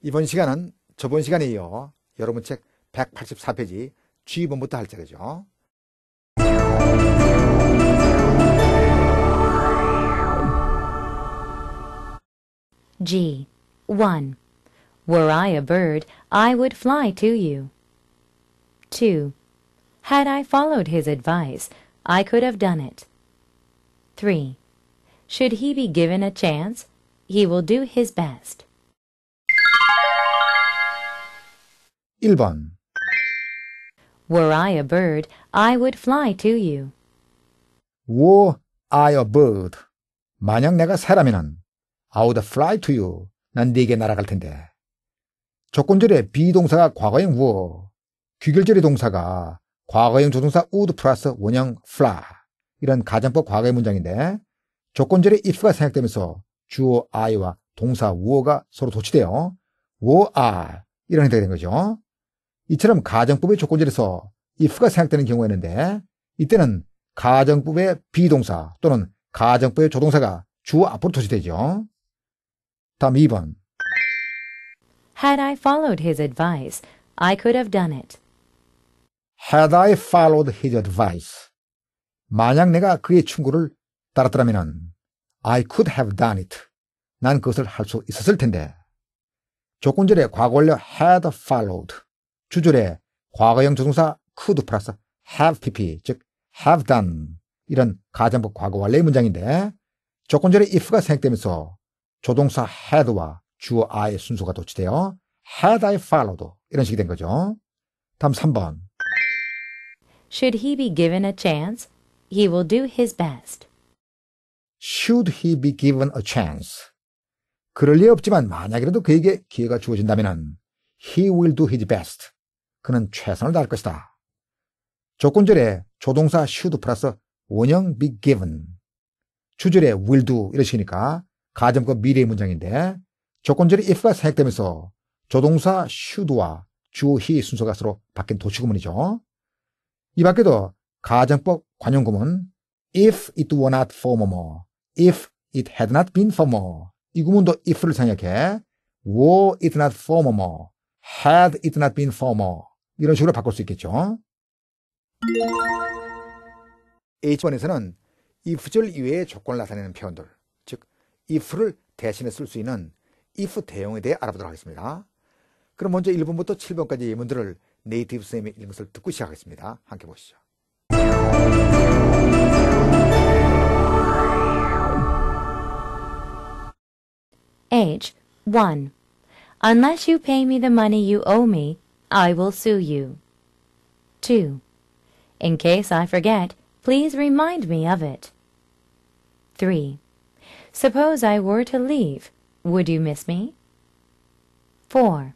이번 시간은 저번 시간에 이어 여러분 책 184페이지 주의본부터 할 적이죠. G. 1. Were I a bird, I would fly to you. 2. Had I followed his advice, I could have done it. 3. Should he be given a chance, he will do his best. 1번 Were I a bird, I would fly to you. Were I a bird? 만약 내가 사람이면 I would fly to you. 난 네게 날아갈 텐데. 조건절의 비동사가 과거형 were, 귀결절의 동사가 과거형 조동사 would 플러스 원형 fly. 이런 가정법 과거의 문장인데 조건절의 if가 생각되면서 주어 I와 동사 wo가 서로 도치되어 w 아 이런 형태가 된 거죠. 이처럼 가정법의 조건절에서 if가 생각되는 경우가있는데 이때는 가정법의 비동사 또는 가정법의 조동사가 주어 앞으로 도시되죠. 다음 2번 Had I followed his advice, I could have done it. Had I followed his advice. 만약 내가 그의 충고를 따랐더라면 I could have done it. 난 그것을 할 수 있었을 텐데. 조건절의 과거원료 had followed. 주절의 과거형 조동사 could 플러스 have pp 즉 have done 이런 가정법 과거 완료의 문장인데 조건절의 if가 생각되면서 조동사 had와 주어 I의 순서가 도치되어 had I followed 이런 식이 된 거죠. 다음 3번 Should he be given a chance, he will do his best. Should he be given a chance, 그럴 리 없지만 만약이라도 그에게 기회가 주어진다면 he will do his best. 그는 최선을 다할 것이다. 조건절에 조동사 should 플러스 원형 be given. 주절에 will do 이러시니까 가정법 미래의 문장인데 조건절이 if가 사용되면서 조동사 should와 주어 he 순서가 서로 바뀐 도치구문이죠. 이 밖에도 가정법 관용구문 if it were not for more, if it had not been for more, 이 구문도 if를 생략해. were it not for 뭐뭐, had it not been for 뭐 이런 식으로 바꿀 수 있겠죠. H번에서는 if절 이외의 조건을 나타내는 표현들, 즉 if를 대신에 쓸 수 있는 if 대용에 대해 알아보도록 하겠습니다. 그럼 먼저 1번부터 7번까지 예문들을 네이티브 쌤의 읽은 것을 듣고 시작하겠습니다. 함께 보시죠. H 1. Unless you pay me the money you owe me, I will sue you. 2. In case I forget, please remind me of it. 3. Suppose I were to leave, would you miss me? 4.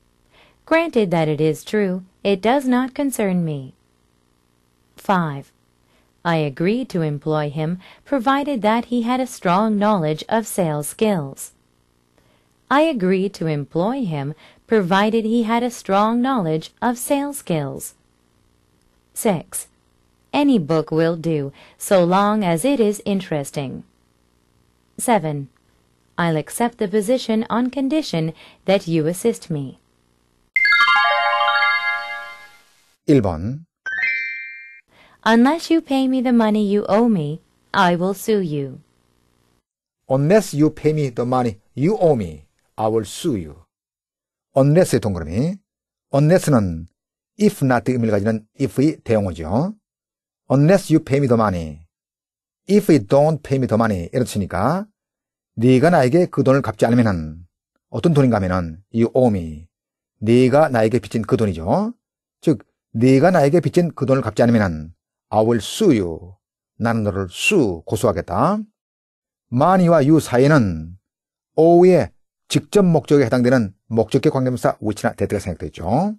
Granted that it is true, it does not concern me. 5. I agreed to employ him provided that he had a strong knowledge of sales skills. I agreed to employ him provided he had a strong knowledge of sales skills. 6. Any book will do, so long as it is interesting. 7. I'll accept the position on condition that you assist me. 1번 Unless you pay me the money you owe me, I will sue you. Unless you pay me the money you owe me, I will sue you. unless의 동그라미. unless는 if not 의미를 가지는 if의 대용어죠. unless you pay me the money. if you don't pay me the money. 이런 뜻이니까 네가 나에게 그 돈을 갚지 않으면은 어떤 돈인가 하면은 you owe me. 네가 나에게 빚진 그 돈이죠. 즉 네가 나에게 빚진 그 돈을 갚지 않으면은 I will sue you. 나는 너를 sue 고소하겠다. money와 you 사이에는 owe의 직접 목적에 해당되는 목적격 관계명사 which나 that가 생략되죠.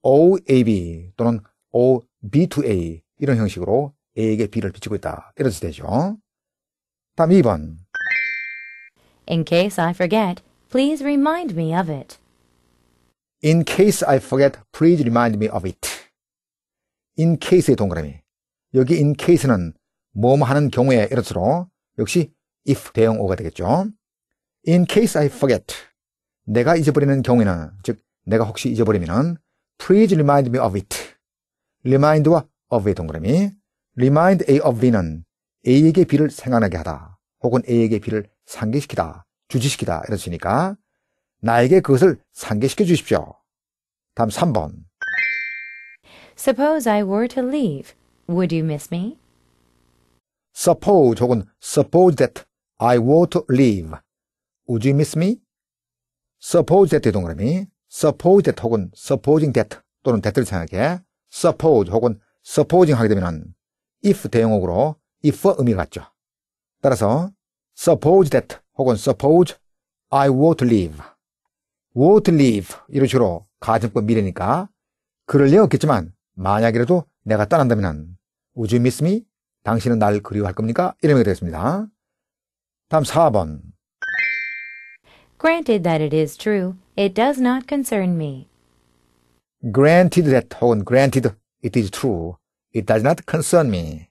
OAB 또는 OB to A 이런 형식으로 A에게 B를 비치고 있다. 이런 뜻이 되죠. 다음 2번 In case I forget, please remind me of it. In case I forget, please remind me of it. In case의 동그라미. 여기 in case는 뭐뭐 하는 경우에 이런 뜻으로 역시 if 대형어가 되겠죠. In case I forget. 내가 잊어버리는 경우에는, 즉, 내가 혹시 잊어버리면, please remind me of it. remind와 of의 동그라미. remind A of B는 A에게 B를 생각나게 하다. 혹은 A에게 B를 상기시키다. 주지시키다. 이런 뜻이니까, 나에게 그것을 상기시켜 주십시오. 다음 3번. Suppose I were to leave. Would you miss me? Suppose 혹은 suppose that I were to leave. Would you miss me? Suppose that 동그라미 suppose that 혹은 supposing that 또는 that를 사용하게 suppose 혹은 supposing 하게 되면 if 대용어로 if 의미가 같죠. 따라서 suppose that 혹은 suppose I won't live won't live 이런 식으로 가정법 미래니까 그럴 리 없겠지만 만약이라도 내가 떠난다면 would you miss me? 당신은 날 그리워할 겁니까? 이런 의미가 되겠습니다. 다음 4번 Granted that it is true, it does not concern me. Granted that 혹은 granted it is true, it does not concern me.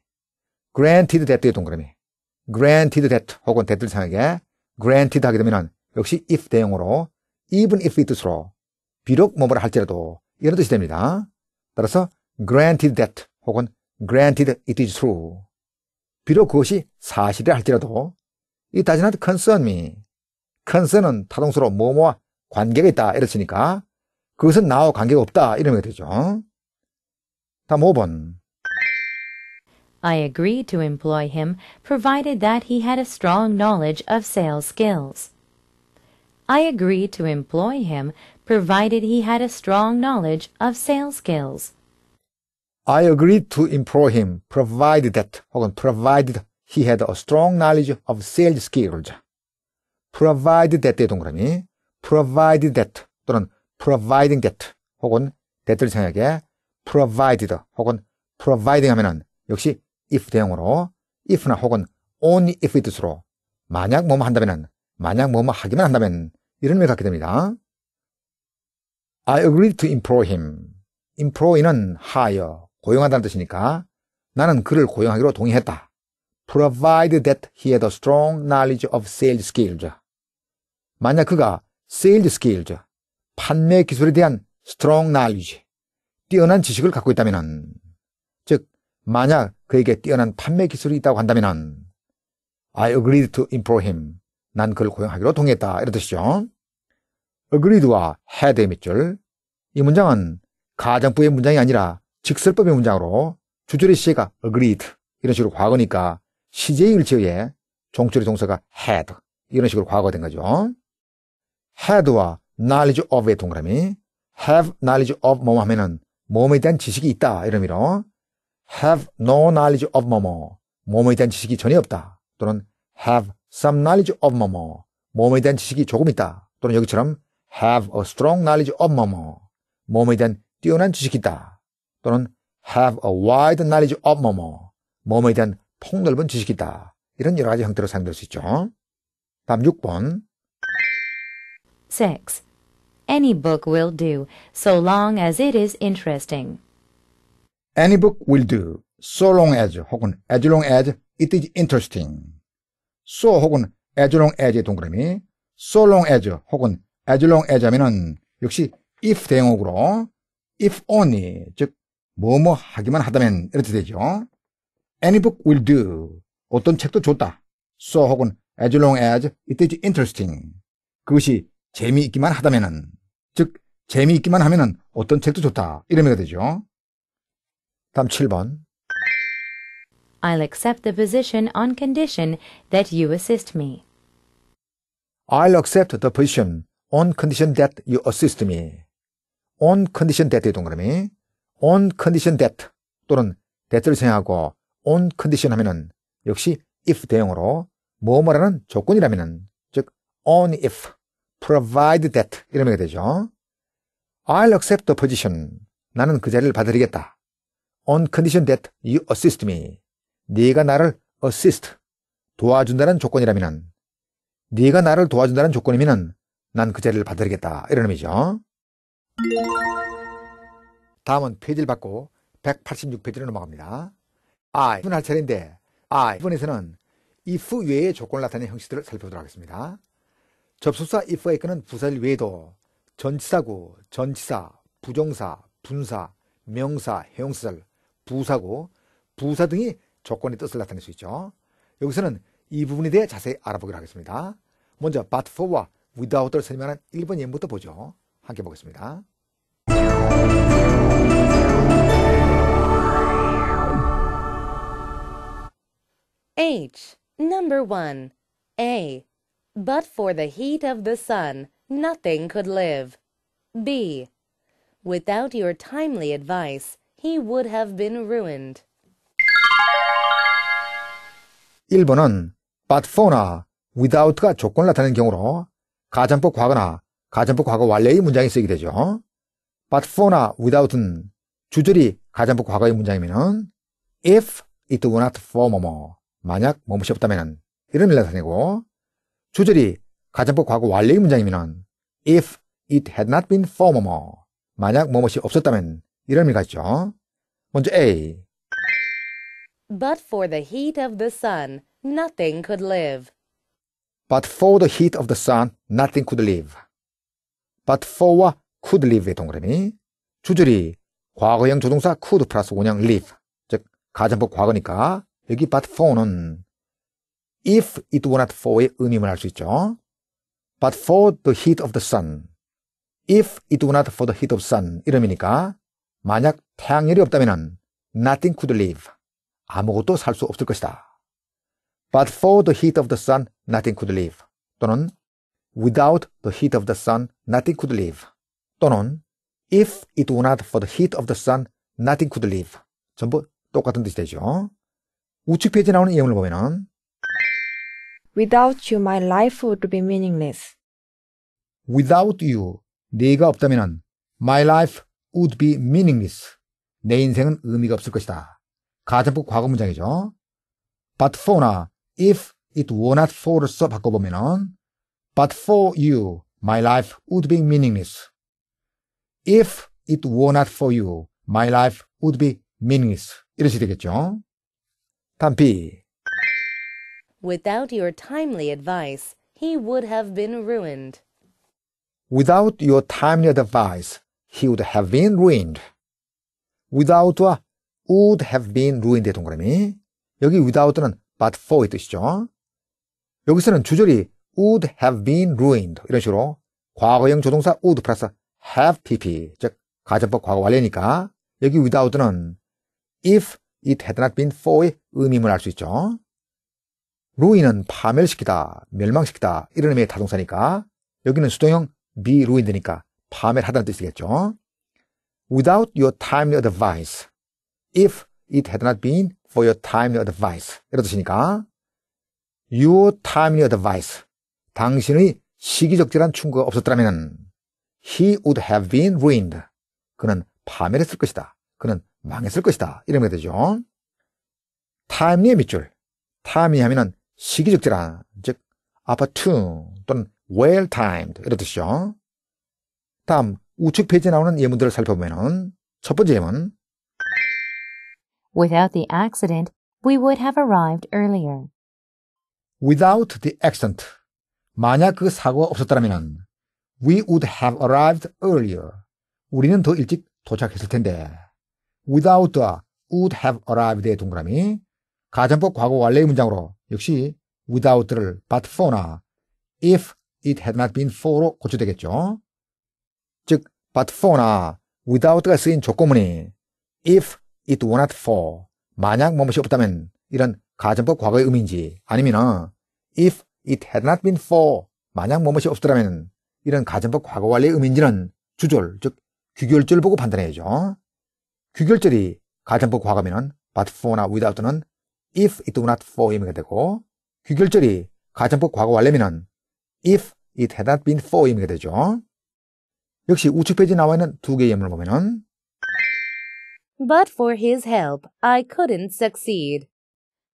Granted that의 동그라미. Granted that 혹은 that을 상하게 granted 하게 되면 역시 if 대용으로 even if it으로 비록 뭐뭐라 할지라도 이런 뜻이 됩니다. 따라서 granted that 혹은 granted it is true. 비록 그것이 사실이라 할지라도 it does not concern me. 컨스는 타동수로 뭐뭐와 관계가 있다 이를 쓰니까 그것은 나와 관계가 없다 이러면 되죠. 다음 5번 I agreed to employ him provided that he had a strong knowledge of sales skills. I agreed to employ him provided he had a strong knowledge of sales skills. I agreed to employ him provided that 혹은 provided he had a strong knowledge of sales skills. provide that 의 동그라미, provide that 또는 providing that 혹은 that를 생략해 provided 혹은 providing 하면은 역시 if 대용으로 if나 혹은 only if it으로 만약 뭐뭐 한다면은 만약 뭐뭐 하기만 한다면 이런 의미를 갖게 됩니다. I agreed to employ him. employ는 hire, 고용한다는 뜻이니까 나는 그를 고용하기로 동의했다. Provide that he had a strong knowledge of sales skills. 만약 그가 세일즈스케일즈 판매 기술에 대한 스트롱 날리지, 뛰어난 지식을 갖고 있다면, 즉, 만약 그에게 뛰어난 판매 기술이 있다고 한다면, I agreed to employ him. 난 그를 고용하기로 동의했다. 이런 뜻이죠. agreed와 had의 밑줄. 이 문장은 가정법의 문장이 아니라 직설법의 문장으로 주절의 시제가 agreed. 이런 식으로 과거니까 시제의 일치의 종철의 동사가 had. 이런 식으로 과거된 거죠. had와 knowledge of의 동그라미 have knowledge of 뭐뭐 하면은 몸에 대한 지식이 있다 이런 의미로 have no knowledge of 뭐뭐 몸에 대한 지식이 전혀 없다 또는 have some knowledge of 뭐뭐 몸에 대한 지식이 조금 있다 또는 여기처럼 have a strong knowledge of 뭐뭐 몸에 대한 뛰어난 지식이 있다 또는 have a wide knowledge of 뭐뭐 몸에 대한 폭넓은 지식이 있다 이런 여러 가지 형태로 사용될 수 있죠. 다음 6번 6. Any book will do, so long as it is interesting. Any book will do, so long as 혹은 as long as it is interesting. so 혹은 as long as의 동그라미 so long as 혹은 as long as 하면은 역시 if 대용어로 if only 즉 뭐뭐 하기만 하다면 이렇게 되죠. Any book will do. 어떤 책도 좋다. so 혹은 as long as it is interesting. 그것이 재미있기만 하다면은 즉 재미있기만 하면은 어떤 책도 좋다 이러가 되죠. 다음 7번 I'll accept the position on condition that you assist me. I'll accept the position on condition that you assist me. on condition that의 동그라미 on condition that 또는 that를 생각하고 on condition 하면은 역시 if 대용으로 뭐뭐라는 조건이라면은 즉 on if provide that 이러면 되죠. I'll accept the position. 나는 그 자리를 받아들이겠다. On condition that you assist me. 네가 나를 assist 도와준다는 조건이라면 네가 나를 도와준다는 조건이면 난 그 자리를 받아들이겠다 이런 의미죠. 다음은 페이지를 받고 186페이지로 넘어갑니다. I 할 차례인데 I 부분에서는 if 외의 조건을 나타내는 형식들을 살펴보도록 하겠습니다. 접속사 if가 있거는 부사일 외에도 전치사구, 전치사, 부정사, 분사, 명사, 형용사절, 부사구, 부사 등이 조건의 뜻을 나타낼 수 있죠. 여기서는 이 부분에 대해 자세히 알아보기로 하겠습니다. 먼저 but for와 without를 설명하는 1번 예문부터 보죠. 함께 보겠습니다. H. Number 1. A. But for the heat of the sun, nothing could live. B. Without your timely advice, he would have been ruined. 1번은 but for나 without가 조건을 나타내는 경우로 가정법 과거나 가정법 과거 완료의 문장이 쓰이게 되죠. but for나 without은 주절이 가정법 과거의 문장이면은 if it were not for 뭐뭐 만약 뭐뭇이 없다면은 이런 의미를 나타내고 주절이 가정법 과거 완료의 문장이면 if it had not been for 뭐뭐 만약 뭐뭐이 없었다면 이런 의미가 있죠. 먼저 A. But for the heat of the sun, nothing could live. But for the heat of the sun, nothing could live. But for와 could live의 동그라미. 주절이 과거형 조동사 could 플러스 원형 live. 즉, 가정법 과거니까 여기 but for는 if it were not for의 의미만 알수 있죠. But for the heat of the sun. If it were not for the heat of sun. 이름이니까 만약 태양열이 없다면 nothing could live. 아무것도 살 수 없을 것이다. But for the heat of the sun, nothing could live. 또는 without the heat of the sun, nothing could live. 또는 if it were not for the heat of the sun, nothing could live. 전부 똑같은 뜻이 되죠. 우측 페이지 나오는 내용을 보면 Without you, my life would be meaningless. Without you, 네가 없다면 my life would be meaningless. 내 인생은 의미가 없을 것이다. 가정법 과거 문장이죠. But for나 if it were not for로써 바꿔보면, But for you, my life would be meaningless. If it were not for you, my life would be meaningless. 이런 되겠죠. 단비 Without your timely advice, he would have been ruined. Without your timely advice, he would have been ruined. w i t h o u t would have been r u i n e d 동그라미. 여기 without는 but f o r 뜻이죠. 여기서는 주절이 would have been ruined 이런 식으로 과거형 조동사 would 플러스 have pp 즉 가정법 과거 완료니까 여기 without는 if it had not been for의 의미임알수 있죠. 루이는 파멸시키다, 멸망시키다 이런 의미의 타동사니까 여기는 수동형 be ruined니까 파멸하다는 뜻이겠죠. Without your timely advice, if it had not been for your timely advice 이런 뜻이니까 your timely advice 당신의 시기적절한 충고가 없었더라면 he would have been ruined 그는 파멸했을 것이다. 그는 망했을 것이다. 이런 의미가 되죠. timely의 밑줄. timely 하면은 시기적절한, 즉 opportune 또는 well timed 이런 뜻이죠. 다음 우측 페이지에 나오는 예문들을 살펴보면 첫 번째 예문 Without the accident, we would have arrived earlier. Without the accident, 만약 그 사고가 없었다면 we would have arrived earlier. 우리는 더 일찍 도착했을 텐데 without would have arrived의 동그라미 가정법 과거 완료의 문장으로 역시 without를 but for나 if it had not been for로 고쳐되겠죠. 즉 but for나 without가 쓰인 조건문이 if it were not for 만약 무엇이 없다면 이런 가정법 과거의 의미인지 아니면 if it had not been for 만약 무엇이 없더라면 이런 가정법 과거 완료의 의미인지는 주절 즉 귀결절 보고 판단해야죠. 귀결절이 가정법 과거면 but for나 without는 if it do not for h 이 되고 귀결절이 가정법 과거 완료미는 if it had not been for h i 이 되죠. 역시 우측 페이지 나와 있는 두 개의 예문을 보면은 But for his help, I couldn't succeed.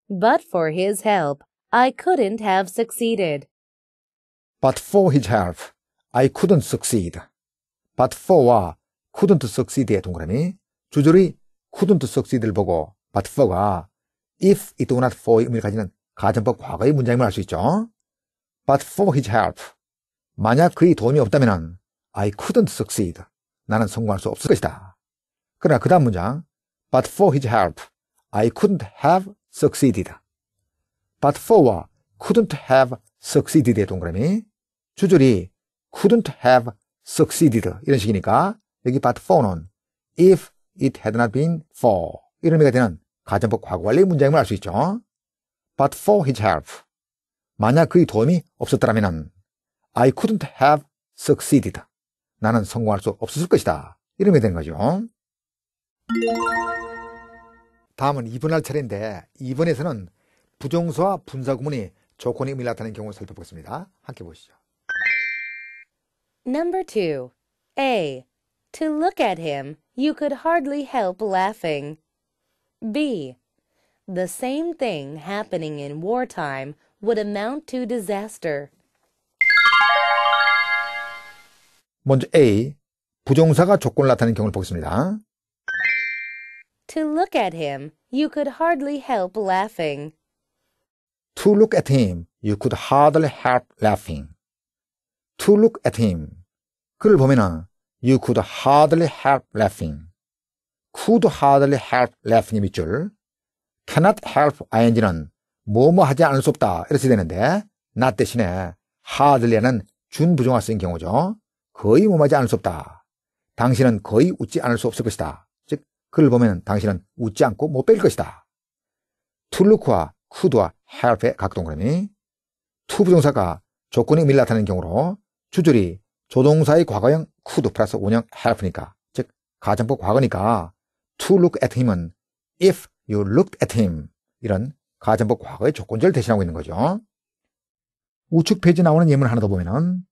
But for his help, I couldn't have succeeded. But for his help, I couldn't succeed. But for와 couldn't succeed의 동그라미 주절이 couldn't succeed를 보고 but for가 if 이 not for 의미를 가지는 가정법 과거의 문장임을 알 수 있죠. But for his help. 만약 그의 도움이 없다면 I couldn't succeed. 나는 성공할 수 없을 것이다. 그러나 그 다음 문장 But for his help, I couldn't have succeeded. But for와 couldn't have succeeded의 동그라미 주절이 couldn't have succeeded 이런 식이니까 여기 but for는 if it had not been for 이런 의미가 되는 가정법 과거 완료 문장임을 알 수 있죠. But for his help. 만약 그의 도움이 없었더라면 I couldn't have succeeded. 나는 성공할 수 없었을 것이다. 이러면 되는 거죠. 다음은 2분할 차례인데 2번에서는 부정서와 분사구문이 조건의 의미를 나타내는 경우를 살펴보겠습니다. 함께 보시죠. Number 2. A. To look at him, you could hardly help laughing. B. The same thing happening in wartime would amount to disaster. 먼저 A. 부정사가 조건을 나타내는 경우를 보겠습니다. To look at him, you could hardly help laughing. To look at him, you could hardly help laughing. To look at him. 그를 보면은 you could hardly help laughing. could hardly help l a u g h i n g 밑줄 cannot help ing는 뭐뭐 하지 않을 수 없다 이렇게 되는데 not 대신에 hardly는 준부정화 쓰인 경우죠. 거의 뭐하지 뭐 않을 수 없다. 당신은 거의 웃지 않을 수 없을 것이다. 즉 그를 보면 당신은 웃지 않고 못 뺄 것이다. to look와 could와 help의 각 동그라미 to 부정사가 조건이 밀미를 나타내는 경우로 주절이 조동사의 과거형 could 플러스 원형 help니까 즉 가정법 과거니까 to look at him은 if you looked at him 이런 가정법 과거의 조건절 대신하고 있는 거죠. 우측 페이지 나오는 예문 하나 더 보면은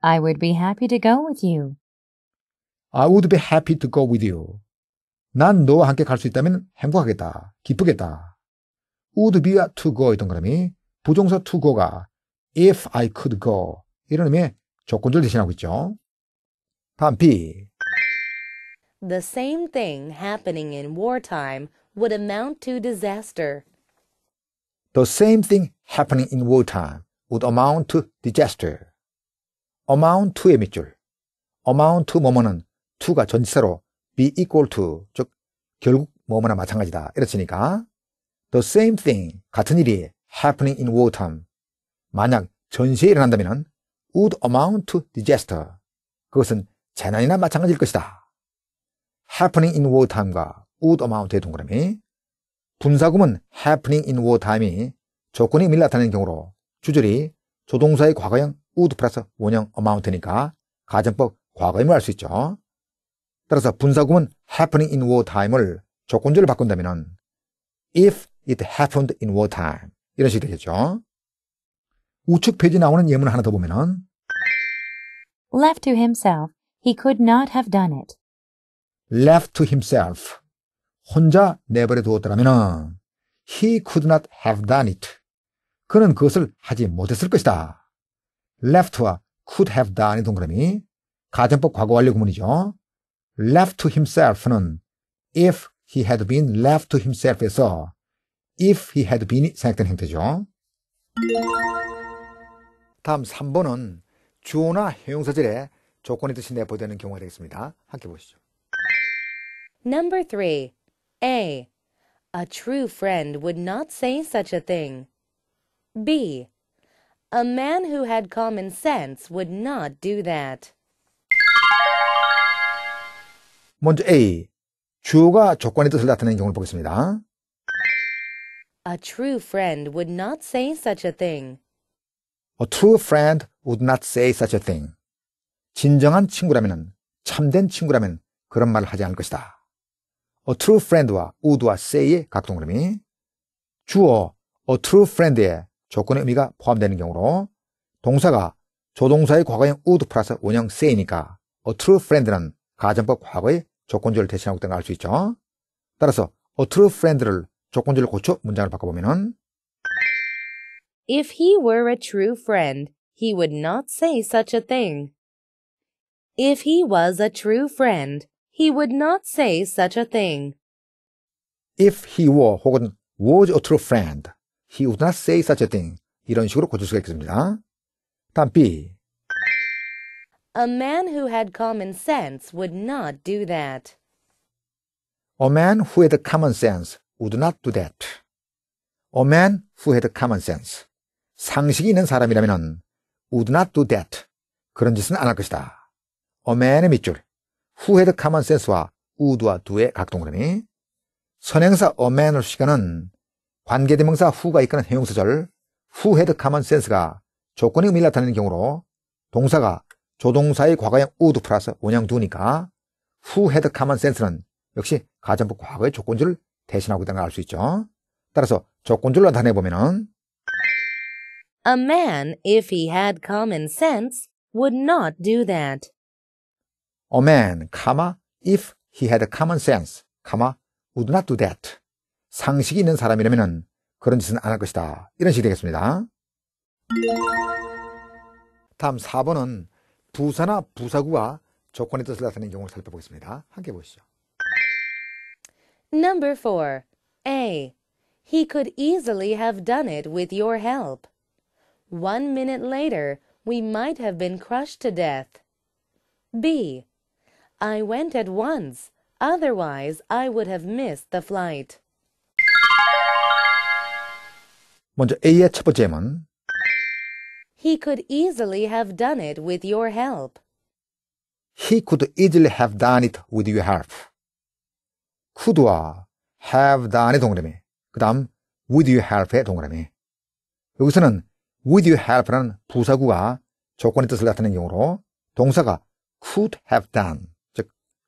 I would be happy to go with you. I would be happy to go with you. 난 너와 함께 갈 수 있다면 행복하겠다. 기쁘겠다. would be to go 이던 그람이 부정사 to go가 if I could go 이런 의미의 조건절 대신하고 있죠. 다음 B. The same thing happening in wartime would amount to disaster. The same thing happening in wartime would amount to disaster. amount to의 밑줄, amount to 뭐뭐는 to가 전치사로 be equal to, 즉 결국 뭐뭐나 마찬가지다. 이렇으니까 the same thing, 같은 일이 happening in wartime, 만약 전시에 일어난다면 would amount to disaster, 그것은 재난이나 마찬가지일 것이다. happening in wartime과 would amount의 동그라미 분사구문 happening in wartime이 조건이 밀미 나타내는 경우로 주절이 조동사의 과거형 would plus 원형 amount니까 가정법 과거임을 알 수 있죠. 따라서 분사구문 happening in wartime을 조건절로 바꾼다면 if it happened in wartime 이런 식이 되겠죠. 우측 페이지 나오는 예문 하나 더 보면은 Left to himself, he could not have done it. left to himself 혼자 내버려 두었더라면 he could not have done it 그는 그것을 하지 못했을 것이다. left와 could have done의 동그라미 가정법 과거 완료 구문이죠. left to himself는 if he had been left to himself에서 if he had been이 생각된 형태죠. 다음 3번은 주어나 형용사절에 조건이 뜻이 내포되는 경우가 되겠습니다. 함께 보시죠. Number 3. A. A true friend would not say such a thing. B. A man who had common sense would not do that. 먼저 A. 주어가 조건의 뜻을 나타내는 경우를 보겠습니다. A true friend would not say such a thing. A true friend would not say such a thing. 진정한 친구라면, 참된 친구라면 그런 말을 하지 않을 것이다. a true friend와 would와 say의 각동 그림이 주어 a true friend의 조건의 의미가 포함되는 경우로 동사가 조동사의 과거형 would 플러스 원형 say니까 a true friend는 가정법 과거의 조건절을 대신하고 있다는 걸 알 수 있죠. 따라서 a true friend를 조건절로 고쳐 문장을 바꿔보면은 If he were a true friend, he would not say such a thing. If he was a true friend, He would not say such a thing. If he were 혹은 was a true friend, he would not say such a thing. 이런 식으로 고칠 수가 있겠습니다. 다음 B. A man who had common sense would not do that. A man who had common sense would not do that. A man who had common sense. 상식이 있는 사람이라면 would not do that. 그런 짓은 안 할 것이다. A man의 밑줄. 후헤드 카먼 센스와 우드와 두의 각동그라미 선행사 어맨을 시간은 관계대명사 후가 이끄는 형용사절 후헤드 카먼 센스가 조건의 의미를 나타내는 경우로 동사가 조동사의 과거형 우드 플러스 원형 두니까 후헤드 카먼 센스는 역시 가정부 과거의 조건줄을 대신하고 있다는 걸 알 수 있죠. 따라서 조건줄를 나타내 보면은 A man, if he had common sense, would not do that. a man, comma, if he had common sense, comma, would not do that. 상식이 있는 사람이라면 그런 짓은 안 할 것이다. 이런 식이 되겠습니다. 다음 4번은 부사나 부사구와 조건의 뜻을 나타내는 경우를 살펴보겠습니다. 함께 보시죠. Number 4. A. He could easily have done it with your help. One minute later, we might have been crushed to death. B. I went at once. Otherwise, I would have missed the flight. 먼저 A의 첫 번째 He could easily have done it with your help. He could easily have done it with your help. could와 have done의 동그라미. 그 다음 with your help의 동그라미. 여기서는 with your help라는 부사구가 조건의 뜻을 나타내는 경우로 동사가 could have done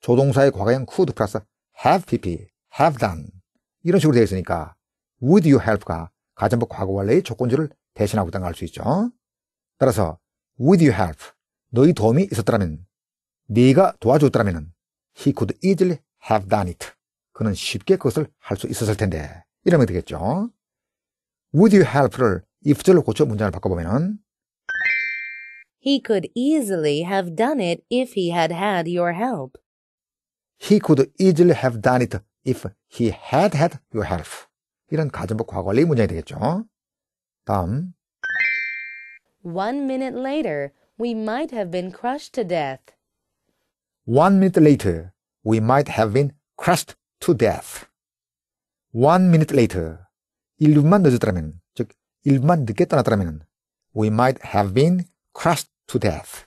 조동사의 과거형 could 플러스 have pp, have done 이런 식으로 되어 있으니까 would you help가 가정법 과거 원래의 조건주를 대신하고 있다는 걸 알 수 있죠. 따라서 would you help 너희 도움이 있었더라면 네가 도와줬더라면 he could easily have done it 그는 쉽게 그것을 할 수 있었을 텐데 이러면 되겠죠. would you help를 if절로 고쳐 문장을 바꿔보면은 He could easily have done it if he had had your help. He could easily have done it if he had had your help. 이런 가정법 과거원리 문장이 되겠죠. 다음. One minute later, we might have been crushed to death. One minute later, we might have been crushed to death. One minute later, 1분만 늦었더라면, 즉 1분만 늦게 떠났더라면, we might have been crushed to death.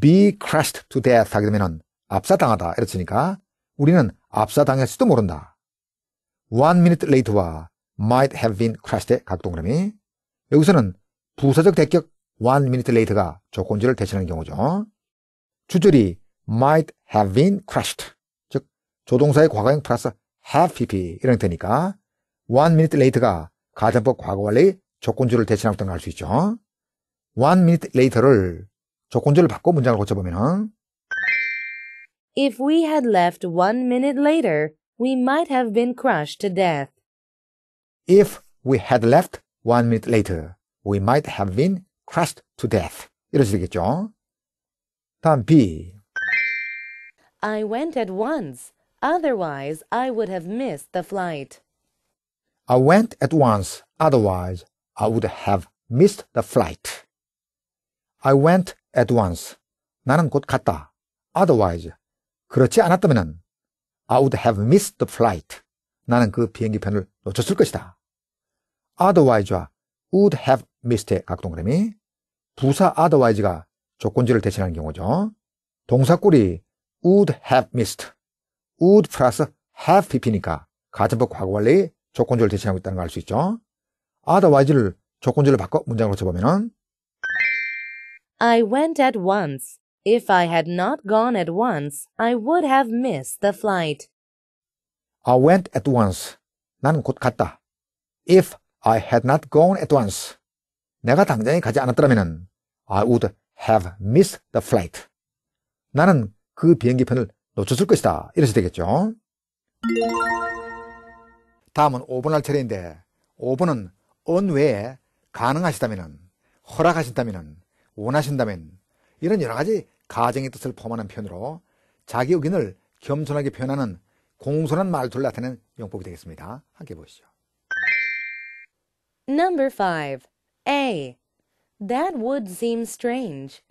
be crushed to death 하게 되면 압사당하다 이랬으니까 우리는 압사당했을지도 모른다. one minute late와 might have been crashed의 각동그라미 여기서는 부사적 대격 one minute late가 조건지를 대신하는 경우죠. 주절이 might have been crashed 즉 조동사의 과거형 플러스 have pp 이런 형태니까 one minute late가 가정법 과거원리 조건주를 대신하고 있다는 걸수 있죠. one minute later를 조건주를 바꿔 문장을 고쳐보면 If we had left one minute later, we might have been crushed to death. If we had left one minute later, we might have been crushed to death. 이럴 수 있겠죠? 다음 B. I went at once. Otherwise, I would have missed the flight. I went at once. Otherwise, I would have missed the flight. I went at once. 나는 곧 갔다. Otherwise, 그렇지 않았다면 I would have missed the flight. 나는 그 비행기 편을 놓쳤을 것이다. otherwise와 would have missed의 각동그램이 부사 otherwise가 조건지를 대신하는 경우죠. 동사꼴이 would have missed, would p 플러 s have pp니까 가정법 과거 완리의 조건지를 대신하고 있다는 걸 알 수 있죠. otherwise를 조건지를 바꿔 문장으로 쳐보면은 I went at once. If I had not gone at once, I would have missed the flight. I went at once. 나는 곧 갔다. If I had not gone at once. 내가 당장에 가지 않았더라면 I would have missed the flight. 나는 그 비행기 편을 놓쳤을 것이다. 이래서 되겠죠. 다음은 5번 할 차례인데 5번은 언외에 가능하시다면, 허락하신다면, 원하신다면 이런 여러 가지 가정의 뜻을 포함하는 표현으로 자기 의견을 겸손하게 표현하는 공손한 말투를 나타낸 용법이 되겠습니다. 함께 보시죠. Number 5. A. That would seem strange.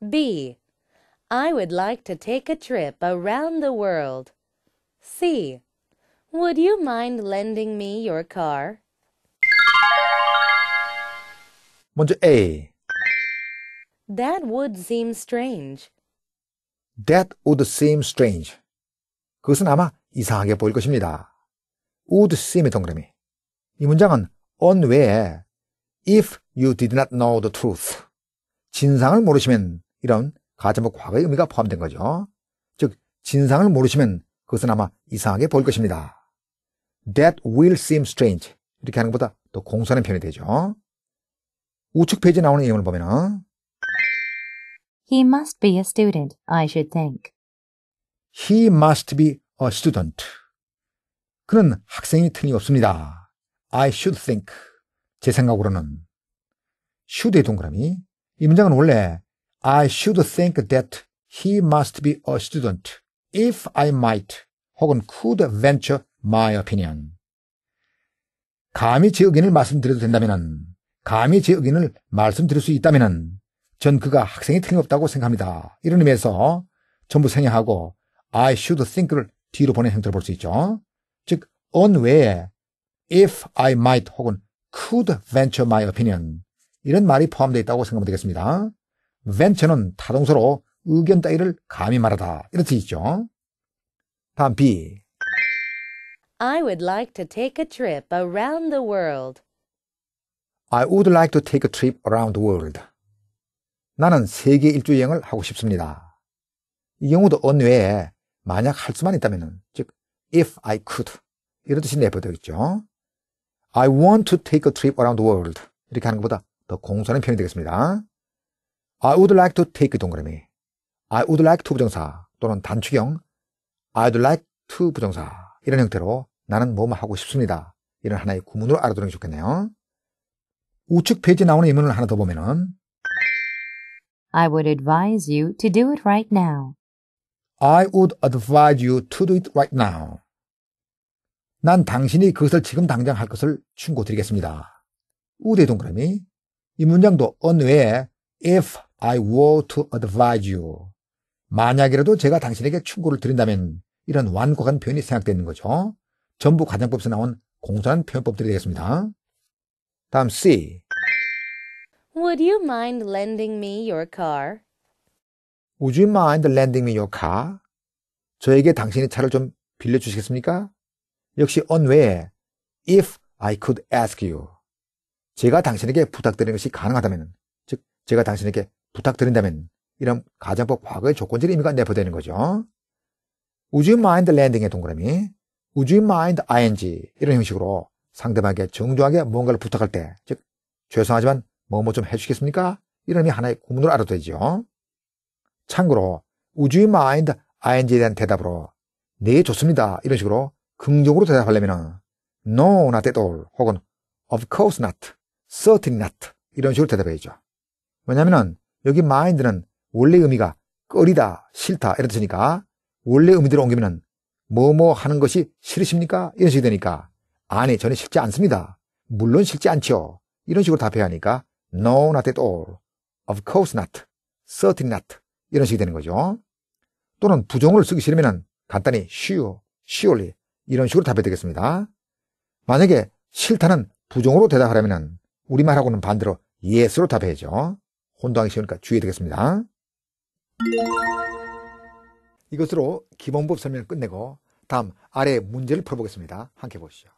B. I would like to take a trip around the world. C. Would you mind lending me your car? 먼저 A. That would seem strange. That would seem strange. 그것은 아마 이상하게 보일 것입니다. would seem의 동그라미. 이 문장은 on 외에 if you did not know the truth. 진상을 모르시면 이런 가정법 과거의 의미가 포함된 거죠. 즉, 진상을 모르시면 그것은 아마 이상하게 보일 것입니다. That will seem strange. 이렇게 하는 것보다 더 공손한 편이 되죠. 우측 페이지에 나오는 내용을 보면 He must be a student, I should think. He must be a student. 그는 학생이 틀림없습니다. I should think. 제 생각으로는. should의 동그라미. 이 문장은 원래 I should think that he must be a student if I might 혹은 could venture my opinion. 감히 제 의견을 말씀드려도 된다면, 감히 제 의견을 말씀드릴 수 있다면, 전 그가 학생이 틀림없다고 생각합니다. 이런 의미에서 전부 생략하고 I should think를 뒤로 보낸 형태를 볼수 있죠. 즉, on 외에 if I might 혹은 could venture my opinion 이런 말이 포함되어 있다고 생각하면 되겠습니다. venture는 타동사로 의견 따위를 감히 말하다 이런 뜻이죠. 다음 B. I would like to take a trip around the world. I would like to take a trip around the world. 나는 세계 일주 여행을 하고 싶습니다. 이 경우도 언외에 만약 할 수만 있다면, 즉, if I could. 이런 뜻이 내버려되겠죠 I want to take a trip around the world. 이렇게 하는 것보다 더 공손한 표현이 되겠습니다. I would like to take 동그라미. I would like to 부정사 또는 단축형 I'd like to 부정사 이런 형태로 나는 뭐뭐 뭐 하고 싶습니다. 이런 하나의 구문으로 알아두는 게 좋겠네요. 우측 페이지에 나오는 이문을 하나 더 보면은 I would advise you to do it right now. I would advise you to do it right now. 난 당신이 그것을 지금 당장 할 것을 충고드리겠습니다. 우대 동그라미. 이 문장도 언외에 if I were to advise you. 만약이라도 제가 당신에게 충고를 드린다면 이런 완곡한 표현이 생각되는 거죠. 전부 가정법에서 나온 공손한 표현법들이 되겠습니다. 다음 C. Would you mind lending me your car? Would you mind lending me your car? 저에게 당신의 차를 좀 빌려주시겠습니까? 역시 언외에 if I could ask you. 제가 당신에게 부탁드리는 것이 가능하다면, 즉 제가 당신에게 부탁드린다면 이런 가정법 과거의 조건적 인 의미가 내포되는 거죠. Would you mind landing의 동그라미, Would you mind ing 이런 형식으로 상대방에게 정중하게 무언가를 부탁할 때, 즉 죄송하지만 뭐뭐좀 해주시겠습니까? 이런 이 하나의 구문으로 알아도 되죠. 참고로 우주의 마인드 ing에 대한 대답으로 네 좋습니다 이런 식으로 긍정으로 대답하려면 no not at all 혹은 of course not, certainly not 이런 식으로 대답해야죠. 왜냐하면 여기 마인드는 원래 의미가 꺼리다, 싫다 이런 뜻이니까 원래 의미대로 옮기면 뭐뭐 하는 것이 싫으십니까? 이런 식이 되니까 아니 전혀 싫지 않습니다. 물론 싫지 않죠. 이런 식으로 답해야 하니까 No, not at all. Of course not. Certainly not. 이런 식이 되는 거죠. 또는 부정을 쓰기 싫으면 간단히 sure, surely 이런 식으로 답해야 되겠습니다. 만약에 싫다는 부정으로 대답하려면 우리말하고는 반대로 yes로 답해야죠. 혼동하기 쉬우니까 주의해야 되겠습니다. 이것으로 기본법 설명을 끝내고 다음 아래 문제를 풀어보겠습니다. 함께 보시죠.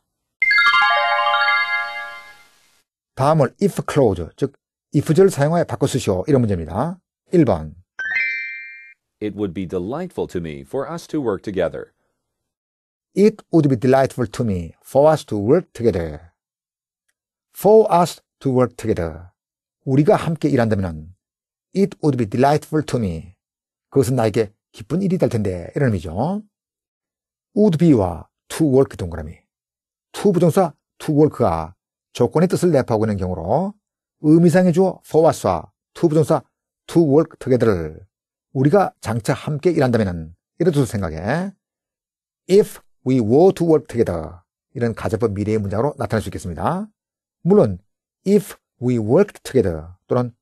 다음을 if clause, 즉 if를 사용하여 바꿔 쓰시오. 이런 문제입니다. 1번 It would be delightful to me for us to work together. It would be delightful to me for us to work together. For us to work together. 우리가 함께 일한다면 It would be delightful to me. 그것은 나에게 기쁜 일이 될 텐데 이런 의미죠. would be와 to work 동그라미. to 부정사 to work가 조건의 뜻을 내포하고 있는 경우로 의미상의 주어 for와 쏴, to 부정사 to work together를 우리가 장차 함께 일한다면 이런 두 생각에 if we were to work together 이런 가정법 미래의 문장으로 나타날 수 있겠습니다. 물론 if we worked together 또는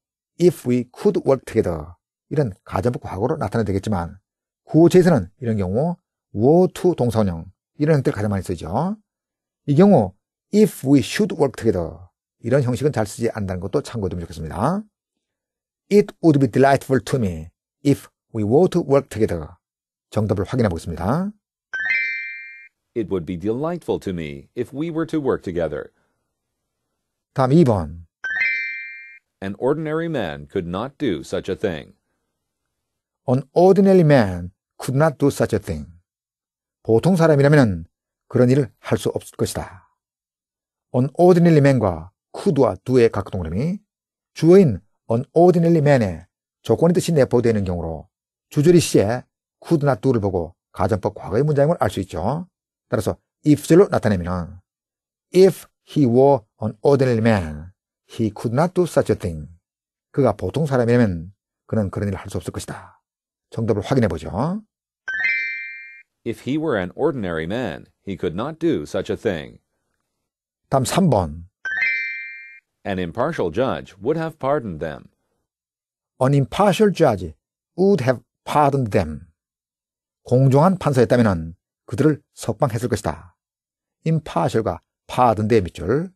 if we could work together 이런 가정법 과거로 나타내야 되겠지만 구어체에서는 이런 경우 were to 동사원형 이런 형태를 가장 많이 쓰죠. 이 경우 if we should work together. 이런 형식은 잘 쓰지 않는다는 것도 참고해 두면 좋겠습니다. It would be delightful to me if we were to work together. 정답을 확인해 보겠습니다. It would be delightful to me if we were to work together. 다음 2번. An ordinary man could not do such a thing. An ordinary man could not do such a thing. 보통 사람이라면 그런 일을 할 수 없을 것이다. an ordinary man과 could와 do의 각 동그라미, 주어인 an ordinary m a n 의 조건이 뜻이 내포되는 경우로 주절이 시에 could 나 do를 보고 가정법 과거의 문장임을 알 수 있죠. 따라서 if절로 나타내면 if he were an ordinary man, he could not do such a thing. 그가 보통 사람이라면 그는 그런 일을 할 수 없을 것이다. 정답을 확인해 보죠. If he were an ordinary man, he could not do such a thing. 다음 3번. An impartial judge would have pardoned them. An impartial judge would have pardoned them. 공정한 판사였다면 그들을 석방했을 것이다. impartial과 pardon의 밑줄.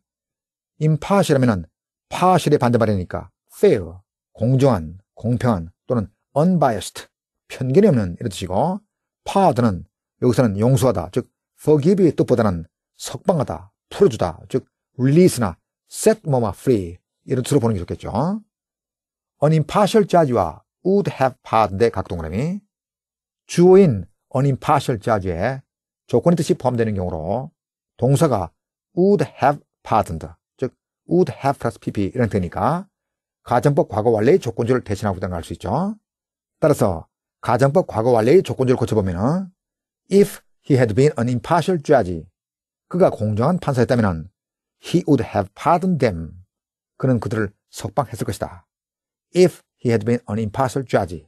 impartial하면 파실의 반대말이니까 fair, 공정한, 공평한 또는 unbiased, 편견이 없는 이런 뜻이고 pardon은 여기서는 용서하다, 즉 forgive의 뜻보다는 석방하다, 풀어주다. 즉, release나 set m a m a free. 이런 뜻으로 보는 게 좋겠죠. an impartial judge와 would have part인데 각 동그라미. 주어인 an impartial judge에 조건의 뜻이 포함되는 경우로 동사가 would have part인데 즉, would have plus pp 이런 뜻이니까 가정법 과거 완료의 조건절을 대신하고 있다는 걸 알 수 있죠. 따라서 가정법 과거 완료의 조건절을 고쳐보면 if he had been an impartial judge 그가 공정한 판사였다면 he would have pardoned them. 그는 그들을 석방했을 것이다. If he had been an impartial judge,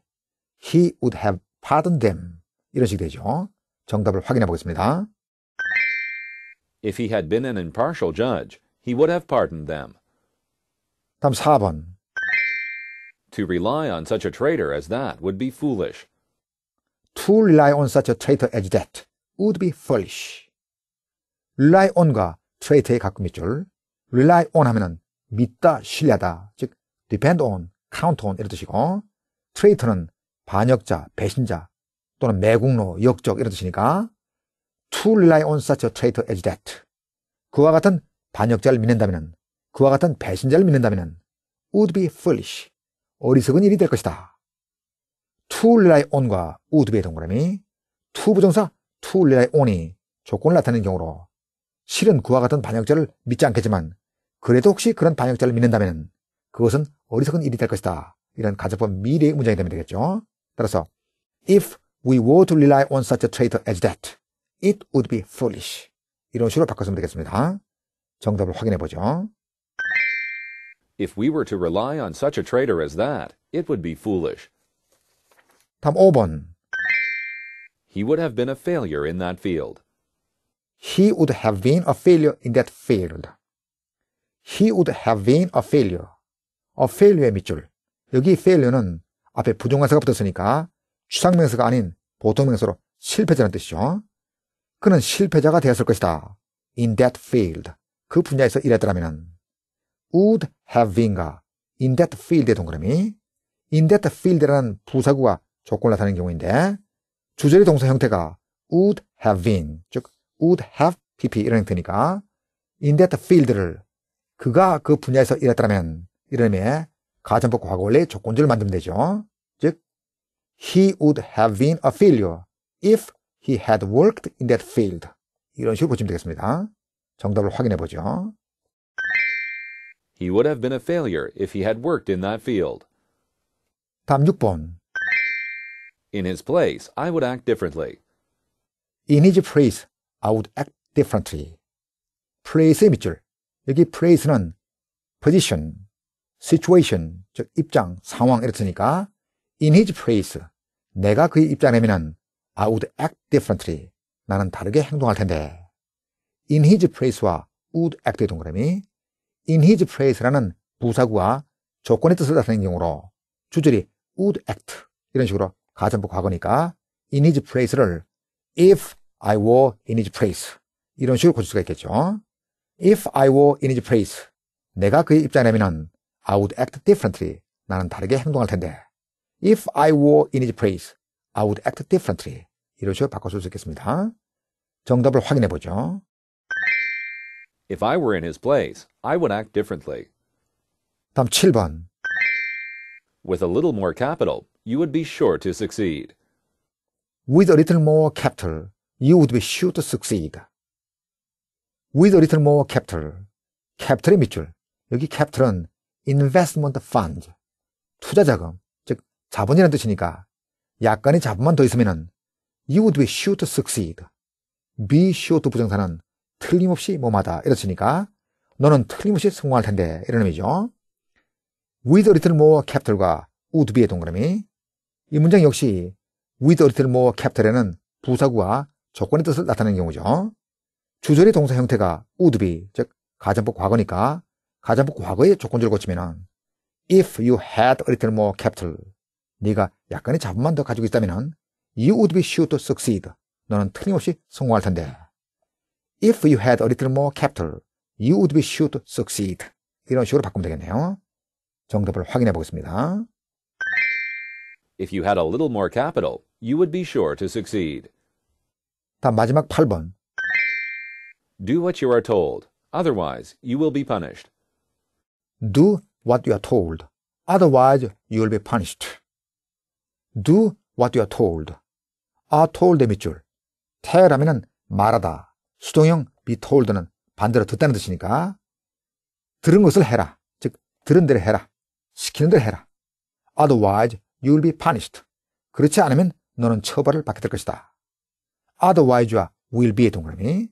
he would have pardoned them. 이런 식이 되죠. 정답을 확인해 보겠습니다. If he had been an impartial judge, he would have pardoned them. 다음 4번. To rely on such a traitor as that would be foolish. To rely on such a traitor as that would be foolish. rely on과 trait의 가끔이 줄 rely on 하면은 믿다, 신뢰하다, 즉 depend on, count on 이런 뜻이고 trait는 반역자, 배신자 또는 매국노, 역적 이런 뜻이니까 to rely on such a traitor as that 그와 같은 반역자를 믿는다면 그와 같은 배신자를 믿는다면 would be foolish 어리석은 일이 될 것이다. to rely on과 would의 동그라미 to 부정사 to rely on이 조건을 나타내는 경우로 실은 그와 같은 반역자를 믿지 않겠지만 그래도 혹시 그런 반역자를 믿는다면 그것은 어리석은 일이 될 것이다. 이런 가정법 미래의 문장이 되면 되겠죠. 따라서 if we were to rely on such a traitor as that, it would be foolish. 이런 식으로 바꿔서면 되겠습니다. 정답을 확인해 보죠. If we were to rely on such a traitor as that, it would be foolish. 다음 5번. He would have been a failure in that field. He would have been a failure in that field. He would have been a failure. a failure의 밑줄. 여기 failure는 앞에 부정관사가 붙었으니까 추상명사가 아닌 보통명사로 실패자는 뜻이죠. 그는 실패자가 되었을 것이다. In that field. 그 분야에서 일했더라면 would have been가 in that field의 동그라미 in that field라는 부사구가 조건을 나타내는 경우인데 주절의 동사 형태가 would have been 즉 would have pp 이런 형태니까 in that field를 그가 그 분야에서 일했다면 이런 의미의 가정법 과거 원래 조건절을 만들면 되죠. 즉 he would have been a failure if he had worked in that field 이런 식으로 보시면 되겠습니다. 정답을 확인해 보죠. He would have been a failure if he had worked in that field. 다음 6번. In his place, I would act differently. In his place, I would act differently. place의 밑줄. 여기 place는 position, situation, 즉 입장, 상황 이렇으니까 in his place. 내가 그의 입장이면 I would act differently. 나는 다르게 행동할 텐데. in his place와 would act의 동그라미 in his place라는 부사구와 조건의 뜻을 나타낸 경우로 주절이 would act 이런 식으로 가정부 과거니까 in his place를 if I were in his place. 이런 식으로 고칠 수가 있겠죠. If I were in his place. 내가 그의 입장이라면 I would act differently. 나는 다르게 행동할 텐데. If I were in his place, I would act differently. 이런 식으로 바꿔줄 수 있겠습니다. 정답을 확인해 보죠. If I were in his place, I would act differently. 다음 7번. With a little more capital, you would be sure to succeed. With a little more capital, you would be sure to succeed. With a little more capital. capital의 밑줄. 여기 capital은 investment fund. 투자 자금. 즉, 자본이라는 뜻이니까 약간의 자본만 더 있으면은 you would be sure to succeed. be sure to 부정사는 틀림없이 뭐마다 이렇으니까 너는 틀림없이 성공할 텐데 이런 의미죠. with a little more capital과 would be의 동그라미 이 문장 역시 with a little more capital에는 부사구와 조건의 뜻을 나타내는 경우죠. 주절의 동사 형태가 우드비, 즉 가정법 과거니까 가정법 과거의 조건절을 고치면은 if you had a little more capital, 네가 약간의 자본만 더 가지고 있다면은 you would be sure to succeed. 너는 틀림없이 성공할 텐데. If you had a little more capital, you would be sure to succeed. 이런 식으로 바꾸면 되겠네요. 정답을 확인해 보겠습니다. If you had a little more capital, you would be sure to succeed. 다음 마지막 8번. Do what you are told. Otherwise, you will be punished. Do what you are told. Otherwise, you will be punished. Do what you are told. are told의 밑줄. t e l l 하면 말하다. 수동형 be told는 반대로 듣다는 뜻이니까 들은 것을 해라. 즉 들은 대로 해라. 시키는 대로 해라. Otherwise, you will be punished. 그렇지 않으면 너는 처벌을 받게 될 것이다. otherwise와 will be의 동그라미.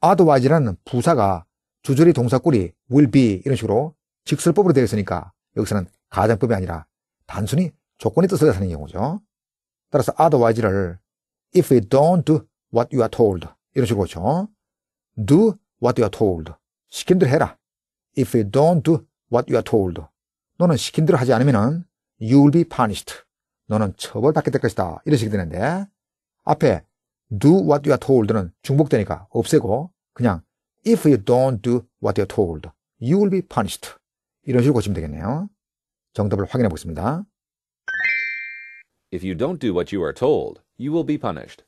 otherwise라는 부사가 주절이 동사구리 will be 이런 식으로 직설법으로 되어 있으니까 여기서는 가정법이 아니라 단순히 조건의 뜻을 나타내는 경우죠. 따라서 otherwise를 if you don't do what you are told 이런 식으로 죠 do what you are told 시킨 대로 해라. if you don't do what you are told 너는 시킨 대로 하지 않으면은 you will be punished 너는 처벌받게 될 것이다 이런 식이 되는데 앞에 do what you are told는 중복되니까 없애고 그냥 if you don't do what you are told, you will be punished. 이런 식으로 고치면 되겠네요. 정답을 확인해 보겠습니다. If you don't do what you are told, you will be punished.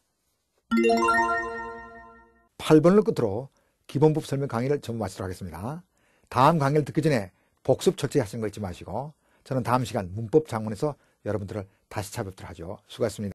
8번을 끝으로 기본법 설명 강의를 전부 마치도록 하겠습니다. 다음 강의를 듣기 전에 복습 철저히 하시는 거 잊지 마시고 저는 다음 시간 문법 장문에서 여러분들을 다시 찾아뵙도록 하죠. 수고하셨습니다.